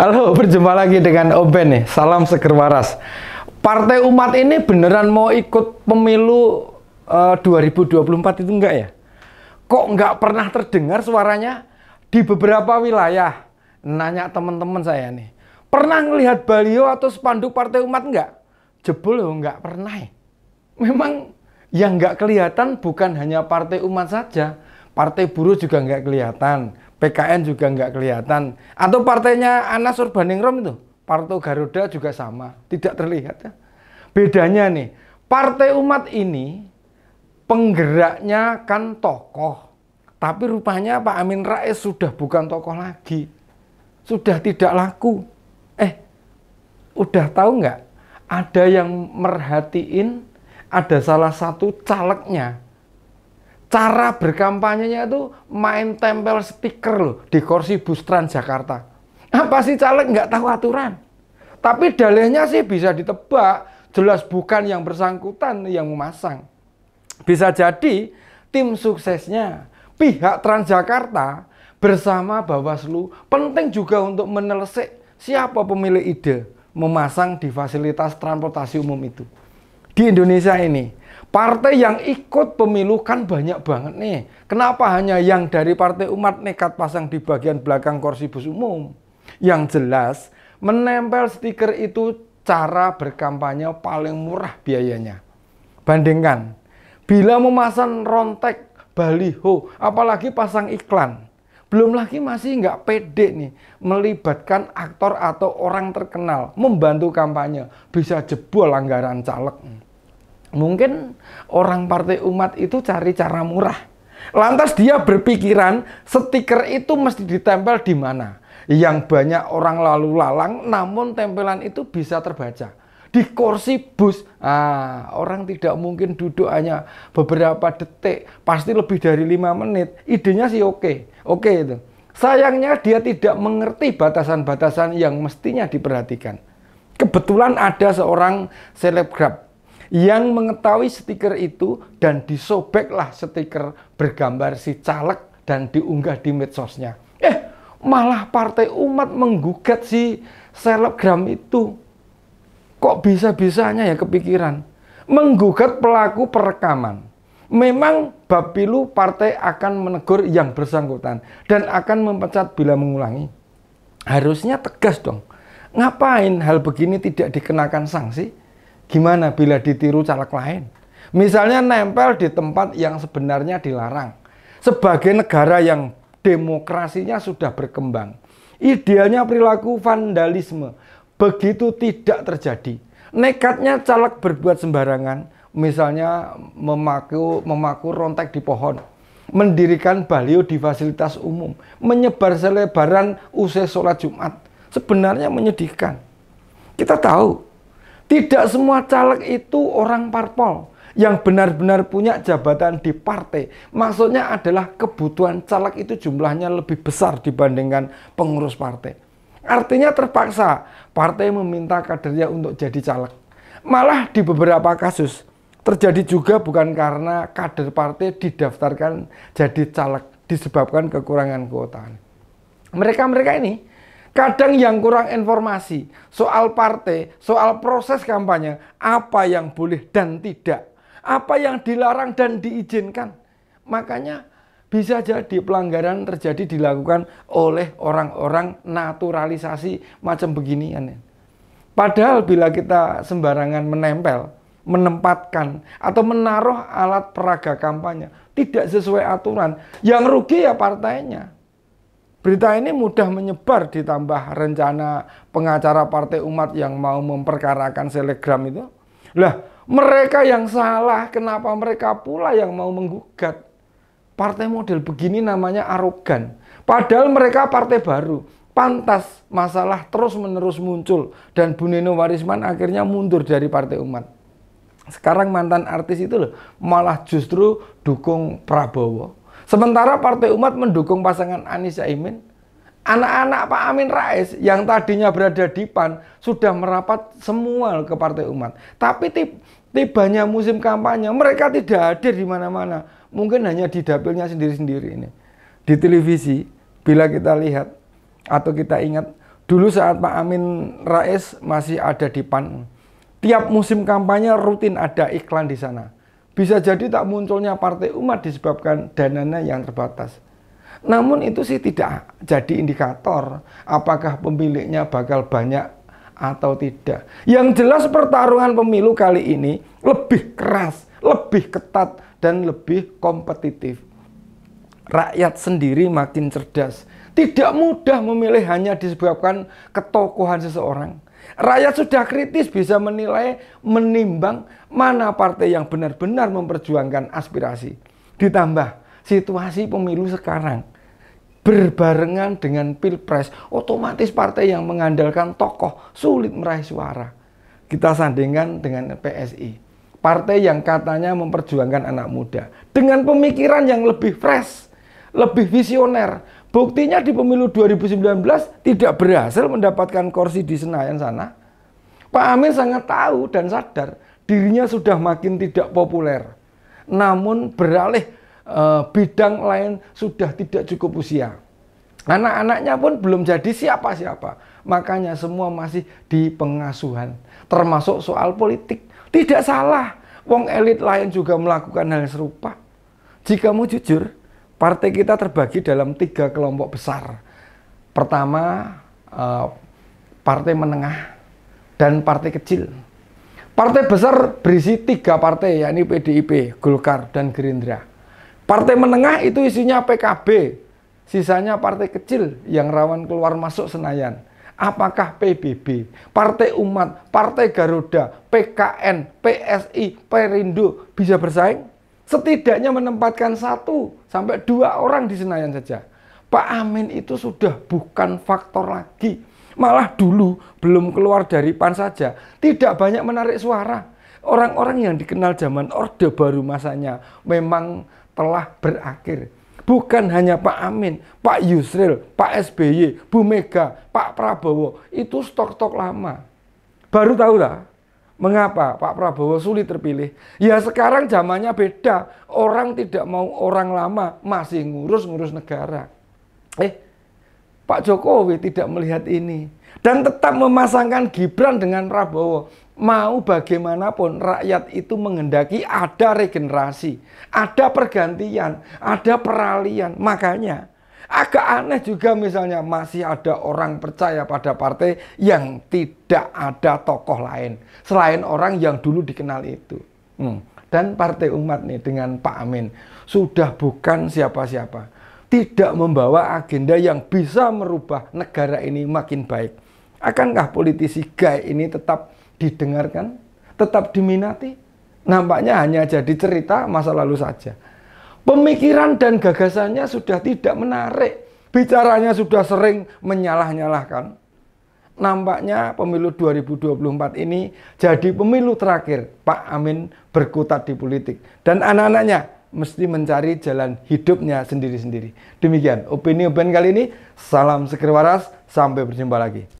Halo, berjumpa lagi dengan Oben nih. Salam seger waras. Partai umat ini beneran mau ikut pemilu eh, uh, 2024 itu enggak ya? Kok enggak pernah terdengar suaranya di beberapa wilayah? Nanya teman-teman saya nih. Pernah ngelihat baliho atau spanduk partai umat enggak? Jebol loh, enggak pernah. Ya. Memang yang enggak kelihatan bukan hanya partai umat saja, partai buruh juga enggak kelihatan, PKN juga nggak kelihatan. Atau partainya Anas Urbaningrum itu, Parto Garuda juga sama, tidak terlihat. Ya. Bedanya nih, partai umat ini penggeraknya kan tokoh. Tapi rupanya Pak Amin Rais sudah bukan tokoh lagi. Sudah tidak laku. Eh, udah tahu nggak? Ada yang merhatiin ada salah satu calegnya cara berkampanyenya itu main tempel stiker loh di kursi bus Trans Jakarta. Apa sih caleg nggak tahu aturan? Tapi dalihnya sih bisa ditebak, jelas bukan yang bersangkutan yang memasang. Bisa jadi tim suksesnya pihak Transjakarta bersama Bawaslu penting juga untuk menelisik siapa pemilik ide memasang di fasilitas transportasi umum itu. Di Indonesia ini, Partai yang ikut pemilu kan banyak banget nih. Kenapa hanya yang dari partai umat nekat pasang di bagian belakang kursi bus umum? Yang jelas, menempel stiker itu cara berkampanye paling murah biayanya. Bandingkan, bila memasang rontek, baliho, apalagi pasang iklan, belum lagi masih nggak pede nih melibatkan aktor atau orang terkenal membantu kampanye bisa jebol anggaran caleg. Mungkin orang partai umat itu cari cara murah. Lantas dia berpikiran stiker itu mesti ditempel di mana. Yang banyak orang lalu lalang namun tempelan itu bisa terbaca. Di kursi bus, ah, orang tidak mungkin duduk hanya beberapa detik, pasti lebih dari lima menit. Idenya sih oke, oke itu. Sayangnya dia tidak mengerti batasan-batasan yang mestinya diperhatikan. Kebetulan ada seorang selebgram yang mengetahui stiker itu dan disobeklah stiker bergambar si caleg dan diunggah di medsosnya. Eh, malah partai umat menggugat si selebgram itu. Kok bisa-bisanya ya kepikiran? Menggugat pelaku perekaman. Memang Bapilu partai akan menegur yang bersangkutan dan akan memecat bila mengulangi. Harusnya tegas dong. Ngapain hal begini tidak dikenakan sanksi? Gimana bila ditiru caleg lain? Misalnya nempel di tempat yang sebenarnya dilarang. Sebagai negara yang demokrasinya sudah berkembang. Idealnya perilaku vandalisme begitu tidak terjadi. Nekatnya caleg berbuat sembarangan, misalnya memaku, memaku rontek di pohon, mendirikan baliu di fasilitas umum, menyebar selebaran usai sholat Jumat. Sebenarnya menyedihkan. Kita tahu tidak semua caleg itu orang parpol yang benar-benar punya jabatan di partai. Maksudnya adalah kebutuhan caleg itu jumlahnya lebih besar dibandingkan pengurus partai. Artinya terpaksa partai meminta kadernya untuk jadi caleg. Malah di beberapa kasus terjadi juga bukan karena kader partai didaftarkan jadi caleg disebabkan kekurangan kuota. Mereka-mereka ini Kadang yang kurang informasi soal partai, soal proses kampanye, apa yang boleh dan tidak, apa yang dilarang dan diizinkan. Makanya bisa jadi pelanggaran terjadi dilakukan oleh orang-orang naturalisasi macam beginian. Padahal bila kita sembarangan menempel, menempatkan atau menaruh alat peraga kampanye tidak sesuai aturan, yang rugi ya partainya. Berita ini mudah menyebar ditambah rencana pengacara Partai Umat yang mau memperkarakan selegram itu. Lah, mereka yang salah, kenapa mereka pula yang mau menggugat? Partai model begini namanya arogan. Padahal mereka partai baru. Pantas masalah terus-menerus muncul dan Bu Nino Warisman akhirnya mundur dari Partai Umat. Sekarang mantan artis itu loh malah justru dukung Prabowo Sementara Partai Umat mendukung pasangan Anies Caimin, anak-anak Pak Amin Rais yang tadinya berada di PAN sudah merapat semua ke Partai Umat. Tapi tibanya musim kampanye mereka tidak hadir di mana-mana. Mungkin hanya di dapilnya sendiri-sendiri ini. Di televisi bila kita lihat atau kita ingat dulu saat Pak Amin Rais masih ada di PAN. Tiap musim kampanye rutin ada iklan di sana bisa jadi tak munculnya partai umat disebabkan dananya yang terbatas. Namun itu sih tidak jadi indikator apakah pemiliknya bakal banyak atau tidak. Yang jelas pertarungan pemilu kali ini lebih keras, lebih ketat, dan lebih kompetitif. Rakyat sendiri makin cerdas. Tidak mudah memilih hanya disebabkan ketokohan seseorang Rakyat sudah kritis bisa menilai, menimbang mana partai yang benar-benar memperjuangkan aspirasi. Ditambah situasi pemilu sekarang berbarengan dengan pilpres, otomatis partai yang mengandalkan tokoh sulit meraih suara. Kita sandingkan dengan PSI. Partai yang katanya memperjuangkan anak muda dengan pemikiran yang lebih fresh, lebih visioner, Buktinya di pemilu 2019 tidak berhasil mendapatkan kursi di Senayan sana. Pak Amin sangat tahu dan sadar dirinya sudah makin tidak populer. Namun beralih e, bidang lain sudah tidak cukup usia. Anak-anaknya pun belum jadi siapa-siapa. Makanya semua masih di pengasuhan. Termasuk soal politik. Tidak salah. Wong elit lain juga melakukan hal serupa. Jika mau jujur, Partai kita terbagi dalam tiga kelompok besar. Pertama, eh, partai menengah dan partai kecil. Partai besar berisi tiga partai, yakni PDIP, Golkar, dan Gerindra. Partai menengah itu isinya PKB, sisanya partai kecil yang rawan keluar masuk Senayan. Apakah PBB, Partai Umat, Partai Garuda, PKN, PSI, Perindo bisa bersaing? setidaknya menempatkan satu sampai dua orang di Senayan saja. Pak Amin itu sudah bukan faktor lagi. Malah dulu belum keluar dari PAN saja, tidak banyak menarik suara. Orang-orang yang dikenal zaman Orde Baru masanya memang telah berakhir. Bukan hanya Pak Amin, Pak Yusril, Pak SBY, Bu Mega, Pak Prabowo, itu stok-stok lama. Baru tahu lah Mengapa Pak Prabowo sulit terpilih? Ya sekarang zamannya beda. Orang tidak mau orang lama masih ngurus-ngurus negara. Eh, Pak Jokowi tidak melihat ini. Dan tetap memasangkan Gibran dengan Prabowo. Mau bagaimanapun rakyat itu mengendaki ada regenerasi. Ada pergantian, ada peralihan. Makanya Agak aneh juga misalnya masih ada orang percaya pada partai yang tidak ada tokoh lain selain orang yang dulu dikenal itu. Hmm. Dan partai umat nih dengan Pak Amin sudah bukan siapa-siapa. Tidak membawa agenda yang bisa merubah negara ini makin baik. Akankah politisi gay ini tetap didengarkan? Tetap diminati? Nampaknya hanya jadi cerita masa lalu saja. Pemikiran dan gagasannya sudah tidak menarik. Bicaranya sudah sering menyalah-nyalahkan. Nampaknya pemilu 2024 ini jadi pemilu terakhir Pak Amin berkutat di politik. Dan anak-anaknya mesti mencari jalan hidupnya sendiri-sendiri. Demikian opini opini kali ini. Salam seger waras, sampai berjumpa lagi.